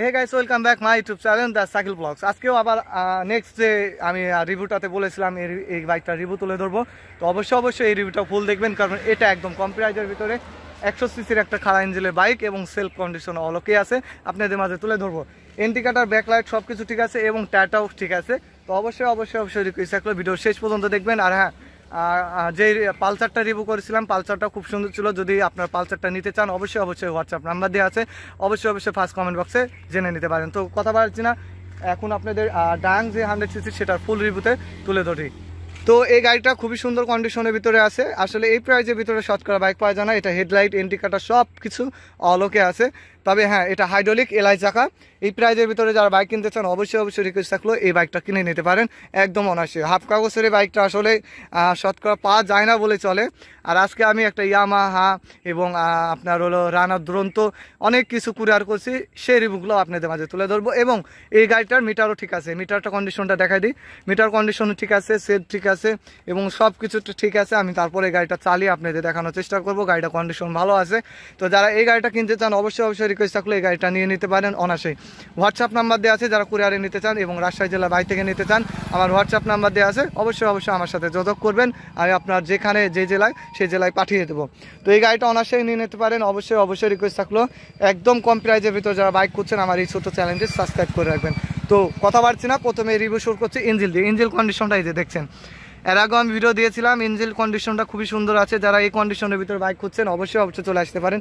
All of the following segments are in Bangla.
hey guys welcome back my YouTube channel the cycle blogs আজকেও আবার নেক্সট যে আমি রিভিউটাতে বলেছিলাম এর এই বাইকটা রিভিউ তুলে ধরবো তো অবশ্যই অবশ্যই এই রিভিউটা ফুল দেখবেন কারণ এটা একদম কম ভিতরে একশো সিসির একটা খাড়া ইঞ্জিলের বাইক এবং সেলফ কন্ডিশন অলকেই আছে আপনাদের মাঝে তুলে ধরবো এন্টিকাটার ব্যাকলাইট সব কিছু ঠিক আছে এবং টায়ারটাও ঠিক আছে তো অবশ্যই অবশ্যই অবশ্যই রিকোয়েস্ট থাকলো ভিডিও শেষ পর্যন্ত দেখবেন আর হ্যাঁ যে পালসারটা রিভিউ করেছিলাম পালসারটা খুব সুন্দর ছিল যদি আপনার পালসারটা নিতে চান অবশ্যই অবশ্যই হোয়াটসঅ্যাপ নাম্বার দেওয়া আছে অবশ্যই অবশ্যই ফার্স্ট কমেন্ট বক্সে জেনে নিতে পারেন তো কথা বলছি না এখন আপনাদের ডাং যে হান্ড্রেড সিসি সেটার ফুল রিভিউতে তুলে ধরি তো এই গাড়িটা খুবই সুন্দর কন্ডিশনের ভিতরে আছে আসলে এই প্রাইজের ভিতরে শতকরা বাইক পাওয়া যায় না এটা হেডলাইট ইন্ডিকেটার সব কিছু অলোকে আছে তবে হ্যাঁ এটা হাইড্রোলিক এলাই চাকা এই প্রাইজের ভিতরে যারা বাইক কিনতে চান অবশ্যই অবশ্যই রিকোয়েস্ট থাকলো এই বাইকটা কিনে নিতে পারেন একদম অনাসে হাফ কাগজের এই বাইকটা আসলে শতকরা পাওয়া যায় না বলে চলে আর আজকে আমি একটা ইয়ামাহা এবং আপনার হলো রানা দুরন্ত অনেক কিছু কুরিয়ার করছি সেই রিভিউগুলো আপনাদের মাঝে তুলে ধরবো এবং এই গাড়িটার মিটারও ঠিক আছে মিটারটা কন্ডিশনটা দেখাই দিই মিটার কন্ডিশনও ঠিক আছে সেট ঠিক আছে এবং সব কিছু ঠিক আছে আমি তারপরে এই গাড়িটা চালিয়ে আপনাদের দেখানোর চেষ্টা করব গাড়িটা কন্ডিশন ভালো আছে তো যারা এই গাড়িটা কিনতে চান অবশ্যই অবশ্যই রিকোয়েস্ট থাকলে এই গাড়িটা নিয়ে নিতে পারেন অনাসেই হোয়াটসঅ্যাপ নাম্বার দেওয়া আছে যারা কুরিয়ারে নিতে চান এবং রাজশাহী জেলার বাড়ি থেকে নিতে চান আমার হোয়াটসঅ্যাপ নাম্বার দেওয়া আছে অবশ্যই অবশ্যই আমার সাথে যোগাযোগ করবেন আমি আপনার যেখানে যে জেলায় সেই জেলায় পাঠিয়ে দেবো তো এই গাড়িটা অনাসেই নিয়ে নিতে পারেন অবশ্যই অবশ্যই রিকোয়েস্ট থাকলো একদম কম প্রাইজের ভিতর যারা বাইক করছেন আমার এই ছোটো চ্যানেলটি সাবস্ক্রাইব করে রাখবেন তো কথা বাড়ছি না প্রথমে রিভিউ শুরু করছি ইঞ্জিল দিয়ে ইঞ্জিল কন্ডিশনটা এই যে দেখছেন এর আগেও আমি ভিডিও দিয়েছিলাম ইঞ্জিল কন্ডিশনটা খুবই সুন্দর আছে যারা এই কন্ডিশনের ভিতরে বাইক খুঁজছেন অবশ্যই অবশ্যই চলে আসতে পারেন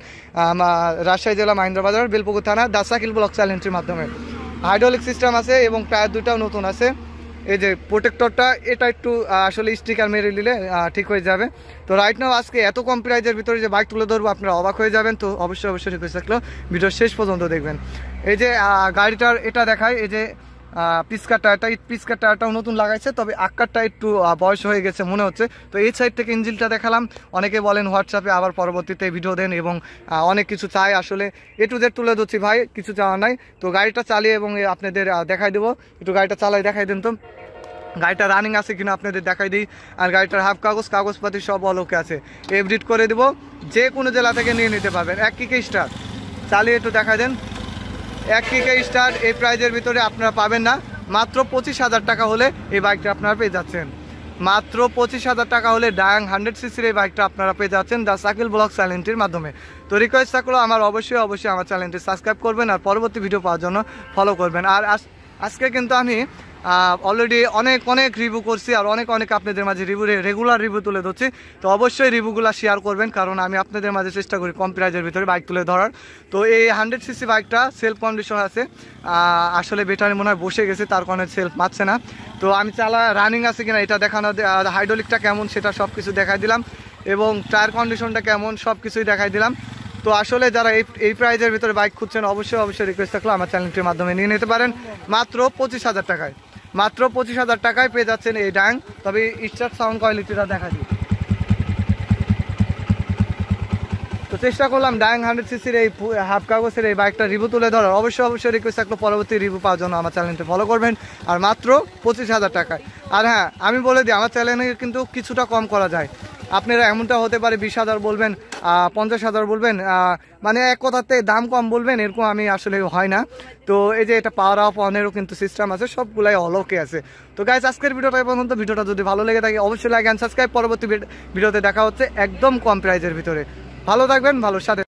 রাজশাহী জেলা মাহিন্দ্রাবাজার বিলপুকুর থানা দাসাকিল ব্লক এন্ট্রির মাধ্যমে হাইড্রোলিক সিস্টেম আছে এবং টায়ার দুটাও নতুন আছে এই যে প্রোটেক্টরটা এটা একটু আসলে স্টিকার মেরে নিলে ঠিক হয়ে যাবে তো রাইট নাও আজকে এত কম প্রাইজের ভিতরে যে বাইক তুলে ধরবো আপনারা অবাক হয়ে যাবেন তো অবশ্যই অবশ্যই রিকোয়েস্ট থাকলো ভিডিও শেষ পর্যন্ত দেখবেন এই যে গাড়িটার এটা দেখায় এই যে পিসকা টায়ারটা পিসকা টায়ারটাও নতুন লাগাইছে তবে আক্কারটা একটু বয়স হয়ে গেছে মনে হচ্ছে তো এই সাইড থেকে ইঞ্জিলটা দেখালাম অনেকে বলেন হোয়াটসঅ্যাপে আবার পরবর্তীতে ভিডিও দেন এবং অনেক কিছু চাই আসলে এ টু জেড তুলে ধরছি ভাই কিছু চাওয়া নাই তো গাড়িটা চালিয়ে এবং আপনাদের দেখাই দেবো একটু গাড়িটা চালাই দেখাই দিন তো গাড়িটা রানিং আছে কিনা আপনাদের দেখাই দিই আর গাড়িটার হাফ কাগজ কাগজপাতি সব অলোকে আছে এভরিট করে দেবো যে কোনো জেলা থেকে নিয়ে নিতে পারবেন এক কি স্টার চালিয়ে একটু দেখাই দেন এক কেকে স্টার এই প্রাইজের ভিতরে আপনারা পাবেন না মাত্র পঁচিশ হাজার টাকা হলে এই বাইকটা আপনারা পেয়ে যাচ্ছেন মাত্র পঁচিশ হাজার টাকা হলে ডায়াং হান্ড্রেড সিসির এই বাইকটা আপনারা পেয়ে যাচ্ছেন দ্য সাকিল ব্লক চ্যানেলটির মাধ্যমে তো রিকোয়েস্ট থাকলো আমার অবশ্যই অবশ্যই আমার চ্যানেলটি সাবস্ক্রাইব করবেন আর পরবর্তী ভিডিও পাওয়ার জন্য ফলো করবেন আর আজকে কিন্তু আমি অলরেডি অনেক অনেক রিভিউ করছি আর অনেক অনেক আপনাদের মাঝে রিভিউ রেগুলার রিভিউ তুলে ধরছি তো অবশ্যই রিভিউগুলো শেয়ার করবেন কারণ আমি আপনাদের মাঝে চেষ্টা করি কম প্রাইজের ভিতরে বাইক তুলে ধরার তো এই হান্ড্রেড সিসি বাইকটা সেলফ কন্ডিশন আছে আসলে বেটারি মনে হয় বসে গেছে তার কারণে সেলফ মারছে না তো আমি চালা রানিং আছে কিনা এটা দেখানো হাইড্রোলিকটা কেমন সেটা সব কিছু দেখাই দিলাম এবং টায়ার কন্ডিশনটা কেমন সব কিছুই দেখাই দিলাম তো আসলে যারা এই এই প্রাইজের ভিতরে বাইক খুঁজছেন অবশ্যই অবশ্যই রিকোয়েস্ট থাকলো আমার চ্যানেলটির মাধ্যমে নিয়ে নিতে পারেন মাত্র পঁচিশ হাজার টাকায় মাত্র পঁচিশ হাজার টাকায় পেয়ে যাচ্ছেন এই ড্যাং তবে স্টার সাউন্ড কোয়ালিটিটা দেখা যায় তো চেষ্টা করলাম ডাইং হান্ড্রেড সিসির এই হাফ কাগজের এই বাইকটা রিভু তুলে ধরার অবশ্যই অবশ্যই রিকোয়েস্ট থাকলো পরবর্তী রিভু পাওয়ার জন্য আমার চ্যানেলটি ফলো করবেন আর মাত্র পঁচিশ হাজার টাকায় আর হ্যাঁ আমি বলে দিই আমার চ্যানেলে কিন্তু কিছুটা কম করা যায় আপনারা এমনটা হতে পারে বিশ হাজার বলবেন পঞ্চাশ হাজার বলবেন মানে এক কথাতে দাম কম বলবেন এরকম আমি আসলে হয় না তো এই যে এটা পাওয়ার অফ অনেরও কিন্তু সিস্টেম আছে সবগুলাই অলকে আছে তো গাইজ আজকের ভিডিওটা পর্যন্ত ভিডিওটা যদি ভালো লেগে থাকে অবশ্যই লাগে সাবস্ক্রাইব পরবর্তী ভিডিওতে দেখা হচ্ছে একদম কম প্রাইজের ভিতরে ভালো থাকবেন ভালো সাথে